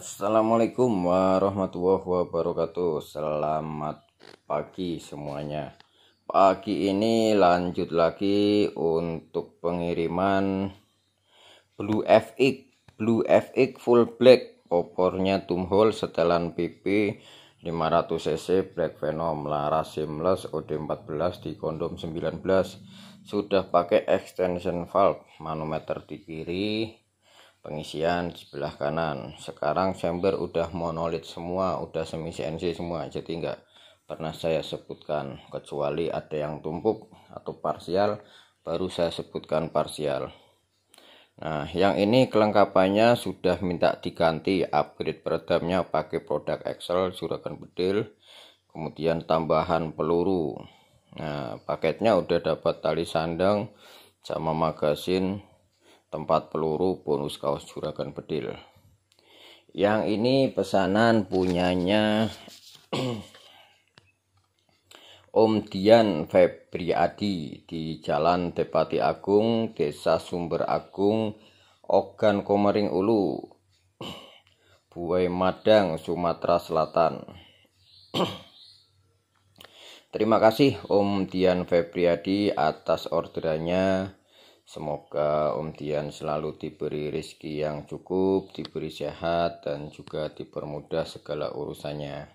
Assalamualaikum warahmatullahi wabarakatuh Selamat pagi semuanya Pagi ini lanjut lagi untuk pengiriman Blue FX Blue FX full black Popornya tumhole setelan PP 500cc Black Venom Laras seamless OD14 di kondom 19 Sudah pakai extension valve manometer di kiri pengisian sebelah kanan sekarang chamber udah monolit semua udah semi CNC semua jadi nggak pernah saya sebutkan kecuali ada yang tumpuk atau parsial baru saya sebutkan parsial Nah, yang ini kelengkapannya sudah minta diganti upgrade peredamnya pakai produk Excel juragan bedil, kemudian tambahan peluru. Nah, paketnya udah dapat tali sandang sama magazine tempat peluru bonus kaos juragan bedil yang ini pesanan punyanya Om Dian Febriadi di Jalan Depati Agung, Desa Sumber Agung, Ogan Komering Ulu, Buai Madang, Sumatera Selatan. Terima kasih Om Dian Febriadi atas orderannya. Semoga Om Dian selalu diberi rezeki yang cukup, diberi sehat, dan juga dipermudah segala urusannya.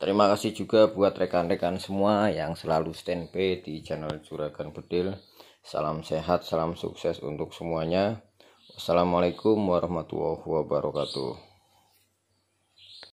Terima kasih juga buat rekan-rekan semua yang selalu standby di channel Juragan Bedil. Salam sehat, salam sukses untuk semuanya. Wassalamualaikum warahmatullahi wabarakatuh.